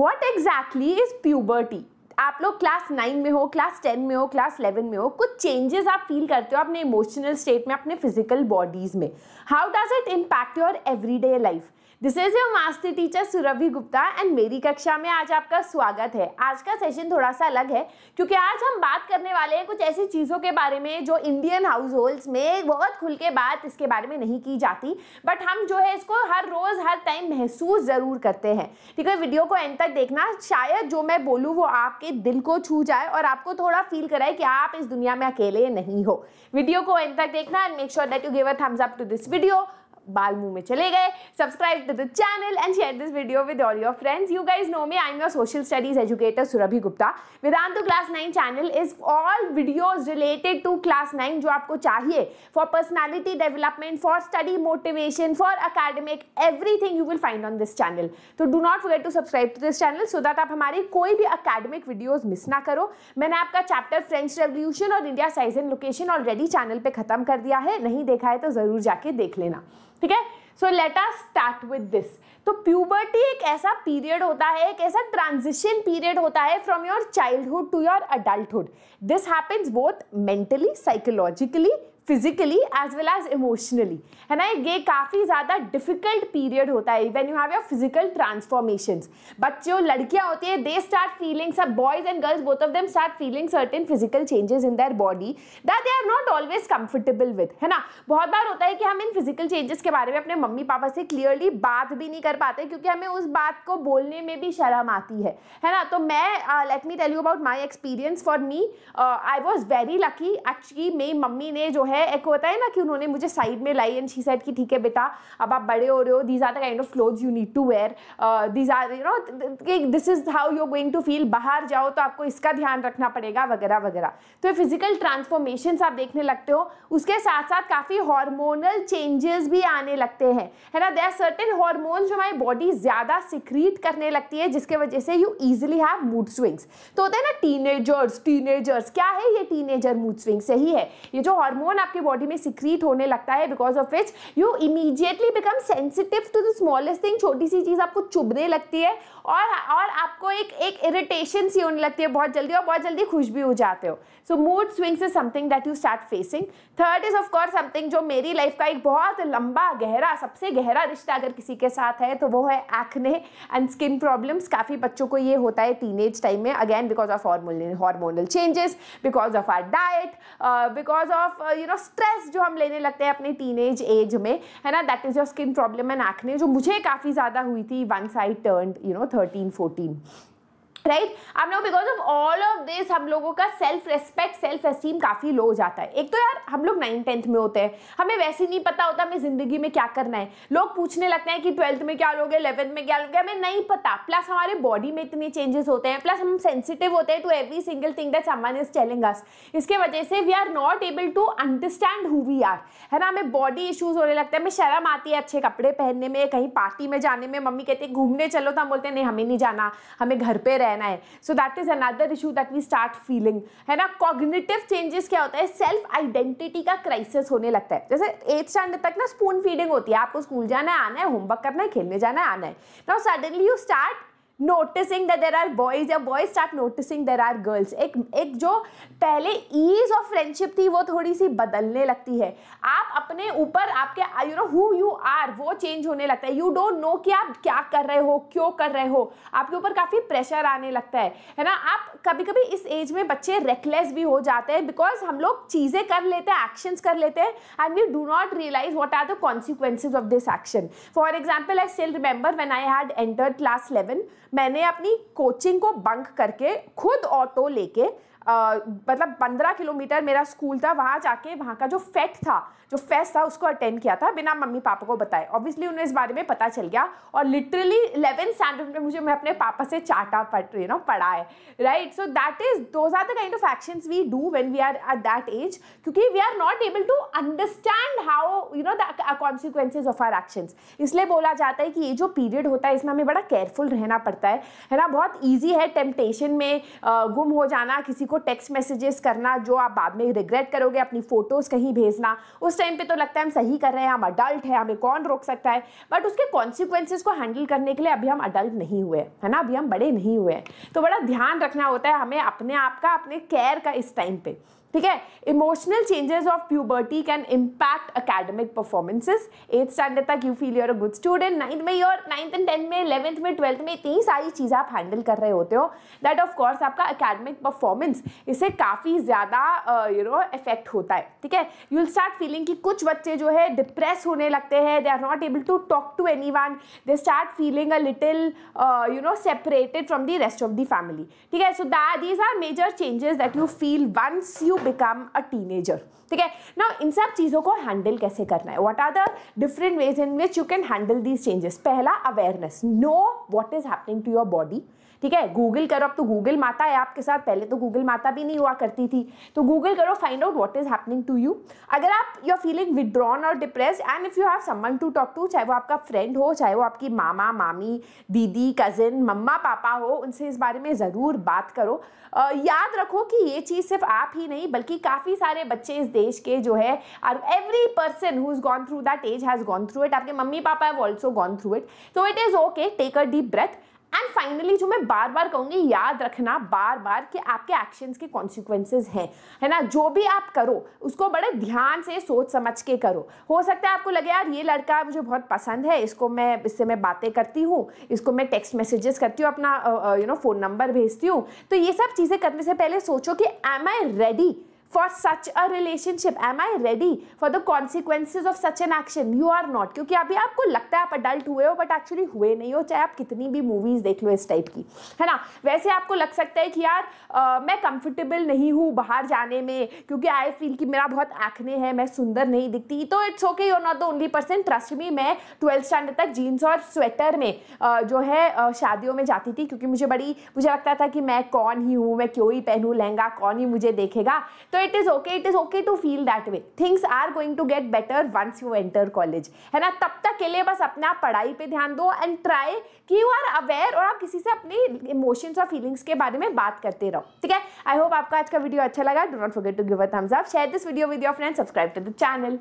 What exactly is puberty? आप लोग class nine में हो क्लास टेन में हो क्लास इलेवन में हो कुछ चेंजेस आप फील करते हो अपने इमोशनल स्टेट में अपने फिजिकल बॉडीज में how does it impact your everyday life this is your master teacher Surabhi Gupta and मेरी कक्षा में आज आपका स्वागत है आज का सेशन थोड़ा सा अलग है क्योंकि आज हम बात करने वाले हैं कुछ ऐसी चीज़ों के बारे में जो इंडियन हाउस होल्ड्स में बहुत खुल के बात इसके बारे में नहीं की जाती बट हम जो है इसको हर रोज़ हर टाइम महसूस ज़रूर करते हैं ठीक है वीडियो को एंड तक देखना शायद जो मैं बोलूँ वो आपके दिल को छू जाए और आपको थोड़ा फील कराए कि आप इस दुनिया में अकेले नहीं हो वीडियो को एंड तक देखना and make sure that you give a thumbs up to this video बाल मुंह में चले गए subscribe to the channel and share this video with all your friends you guys know me I am your social studies educator Surabhi Gupta Vedantu class nine channel is all videos related to class nine जो आपको चाहिए for personality development for study motivation for academic everything you will find on this channel तो do not forget to subscribe to this channel so that आप हमारी कोई भी academic videos miss ना करो मैंने आपका चैप्टर फ्रेंच रेवल्यूशन और India size and location already channel पे खत्म कर दिया है नहीं देखा है तो ज़रूर जाके देख लेना ठीक है so let's start with this तो प्यूबर्टी एक ऐसा पीरियड होता है एक ऐसा ट्रांजिशन पीरियड होता है from your childhood to your adulthood this happens both mentally psychologically physically as well as emotionally है ना ये काफ़ी ज़्यादा डिफिकल्ट पीरियड होता है when you have your physical transformation बच्चे और लड़कियाँ होती है दे स्टार्ट फीलिंग सब boys and girls both of them start feeling certain physical changes in their body that they are not always comfortable with है ना बहुत बार होता है कि हम इन फिजिकल चेंजेस के बारे में अपने मम्मी पापा से क्लियरली बात भी नहीं कर पाते क्योंकि हमें उस बात को बोलने में भी शर्म आती है है ना तो मैं let me tell you about my experience for me I was very lucky actually मेरी मम्मी ने जो है एक होता है ना कि उन्होंने मुझे साइड में लाई एंड शी सेड कि ठीक है बेटा अब आप बड़े हो रहे हो these are the kind of clothes you need to wear these are you know this is how you are going to feel बाहर जाओ तो आपको इसका ध्यान रखना पड़ेगा वगैरह वगैरह तो ये फिजिकल ट्रांसफॉर्मेशन आप देखने लगते हो उसके साथ साथ काफ़ी हॉर्मोनल चेंजेस भी आने लगते हैं है ना दे आर सर्टेन हॉर्मोन जो हमारी बॉडी ज़्यादा सिक्रीट करने लगती है जिसके वजह से you easily have mood swings तो होता है ना टीनेजर्स टीनेजर्स क्या है ये टीनेजर मूड स्विंग्स सही है ये जो हॉर्मोन आपके बॉडी में सिक्रीट होने लगता है because of which you immediately become sensitive to the smallest thing छोटी सी चीज़ आपको चुभने लगती है और और आपको एक एक इरिटेशन सी होने लगती है बहुत जल्दी और बहुत जल्दी खुश भी हो जाते हो so mood swings is something that you start facing third is of course something जो मेरी लाइफ का एक बहुत लंबा गहरा सबसे गहरा रिश्ता अगर किसी के साथ है तो वो है एक्ने एंड स्किन प्रॉब्लम्स काफ़ी बच्चों को ये होता है टीनेज टाइम में again because of hormonal hormonal changes because of our diet because of you know stress जो हम लेने लगते हैं अपने टीनेज एज में है ना that is your skin problem and acne जो मुझे काफ़ी ज़्यादा हुई थी once I turn you know thirteen fourteen right अब लोग because of all of this हम लोगों का सेल्फ रेस्पेक्ट सेल्फ एस्टीम काफ़ी लो हो जाता है एक तो यार हम लोग नाइन टेंथ में होते हैं हमें वैसे नहीं पता होता हमें ज़िंदगी में क्या करना है लोग पूछने लगते हैं कि ट्वेल्थ में क्या लोगे इलेवंथ में क्या लोगे हमें नहीं पता प्लस हमारे बॉडी में इतने चेंजेस होते हैं प्लस हम सेंसिटिव होते हैं to every single thing that someone is telling us इसके वजह से we are not able to understand who we are है ना हमें बॉडी इशूज़ होने लगते हैं हमें शर्म आती है अच्छे कपड़े पहनने में कहीं पार्टी में जाने में मम्मी कहती है घूमने चलो तो हम बोलते हैं नहीं हमें नहीं जाना हमें घर पर रह रहना है so that is another issue that we start feeling है ना कॉग्निटिव चेंजेस क्या होता है सेल्फ आइडेंटिटी का क्राइसिस होने लगता है जैसे एथ स्टैंडर्ड तक ना स्पून फीडिंग होती है आपको स्कूल जाना है आना है होमवर्क करना है खेलने जाना है आना है ना suddenly you start noticing the there are boys या boys start noticing there are girls एक एक जो पहले ईज ऑफ फ्रेंडशिप थी वो थोड़ी सी बदलने लगती है आप अपने ऊपर आपके you know who you are वो चेंज होने लगता है यू डोंट नो कि आप क्या कर रहे हो क्यों कर रहे हो आपके ऊपर काफ़ी प्रेशर आने लगता है है ना आप कभी कभी इस एज में बच्चे रेकलेस भी हो जाते हैं बिकॉज हम लोग चीज़ें कर लेते हैं एक्शंस कर लेते हैं and we do not realise what are the consequences of this action for example I still remember when I had entered class eleven मैंने अपनी कोचिंग को बंक करके खुद ऑटो लेके मतलब पंद्रह किलोमीटर मेरा स्कूल था वहाँ जाके वहाँ का जो फेट था जो फेस्ट था उसको अटेंड किया था बिना मम्मी पापा को बताए ऑब्वियसली उन्हें इस बारे में पता चल गया और लिटरली इलेवेंथ स्टैंडर्ड में मुझे मैं अपने पापा से चाटा पट यू नो पढ़ा है right so that is those are the kind of action we do when we are at that age क्योंकि we are not able to understand how you know the consequences of our actions इसलिए बोला जाता है कि ये जो period होता है इसमें हमें बड़ा केयरफुल रहना पड़ता है है ना बहुत ईजी है टेम्पटेशन में गुम हो जाना किसी को टेक्स्ट मैसेजेस करना जो आप बाद में रिग्रेट करोगे अपनी फ़ोटोज़ कहीं भेजना उस टाइम पे तो लगता है हम सही कर रहे हैं हम अडल्ट है हमें कौन रोक सकता है बट उसके कॉन्सिक्वेंसेज को हैंडल करने के लिए अभी हम अडल्ट नहीं हुए है ना अभी हम बड़े नहीं हुए तो बड़ा ध्यान रखना होता है हमें अपने आप का अपने केयर का इस टाइम पर ठीक है emotional changes of puberty can impact academic performances eighth standard तक you feel you're a good student ninth में योर नाइन्थ एंड टेंथ में इलेवंथ में ट्वेल्थ में इतनी सारी चीज़ें आप हैंडल कर रहे होते हो दैट ऑफ कोर्स आपका अकेडमिक परफॉर्मेंस इसे काफ़ी ज़्यादा यू नो इफेक्ट होता है ठीक है यू विल स्टार्ट फीलिंग कि कुछ बच्चे जो है डिप्रेस होने लगते हैं they are not able to talk to anyone they start feeling a little you know separated from the rest of the family ठीक है so that these are major changes that you feel once you become a teenager ठीक है ना इन सब चीज़ों को handle कैसे करना है what are the different ways in which you can handle these changes पहला awareness know what is happening to your body ठीक है गूगल करो अब तो गूगल माता है आपके साथ पहले तो गूगल माता भी नहीं हुआ करती थी तो गूगल करो find out what is happening to you अगर आप यू आर फीलिंग विदड्रॉन और depress and if you have someone to talk to चाहे वो आपका फ्रेंड हो चाहे वो आपकी मामा मामी दीदी कज़िन मम्मा पापा हो उनसे इस बारे में ज़रूर बात करो uh, याद रखो कि ये चीज़ सिर्फ आप ही नहीं बल्कि काफ़ी सारे बच्चे इस देश के जो है are every person who is gone through that age has gone through it आपके mummy papa have also gone through it तो it is okay take a deep breath and finally जो मैं बार बार कहूँगी याद रखना बार बार कि आपके एक्शंस के कॉन्सिक्वेंसेज हैं है ना जो भी आप करो उसको बड़े ध्यान से सोच समझ के करो हो सकता है आपको लगे यार ये लड़का मुझे बहुत पसंद है इसको मैं इससे मैं बातें करती हूँ इसको मैं टेक्स्ट मैसेजेस करती हूँ अपना यू नो फ़ोन नंबर भेजती हूँ तो ये सब चीज़ें करने से पहले सोचो कि am I ready for such a relationship am I ready for the consequences of such an action you are not क्योंकि अभी आपको लगता है आप अडल्ट हुए हो बट एक्चुअली हुए नहीं हो चाहे आप कितनी भी मूवीज देख लो इस टाइप की है ना वैसे आपको लग सकता है कि यार आ, मैं कंफर्टेबल नहीं हूँ बाहर जाने में क्योंकि आई फील कि मेरा बहुत आंखने है मैं सुंदर नहीं दिखती तो it's okay you not the only person trust me मैं ट्वेल्थ स्टैंडर्ड तक जीन्स और स्वेटर में आ, जो है शादियों में जाती थी क्योंकि मुझे बड़ी मुझे लगता था कि मैं कौन ही हूँ मैं क्यों ही पहनूँ लहंगा कौन ही मुझे देखेगा तो it is okay it is okay to feel that way things are going to get better once you enter college है ना तब तक के लिए बस अपने आप पढ़ाई पे ध्यान दो एंड ट्राई कि यू आर अवेयर और आप किसी से अपनी इमोशंस और फीलिंग्स के बारे में बात करते रहो ठीक है आई होप आपका आज का वीडियो अच्छा लगा do not forget to give a thumbs up share this video with your friend subscribe to the channel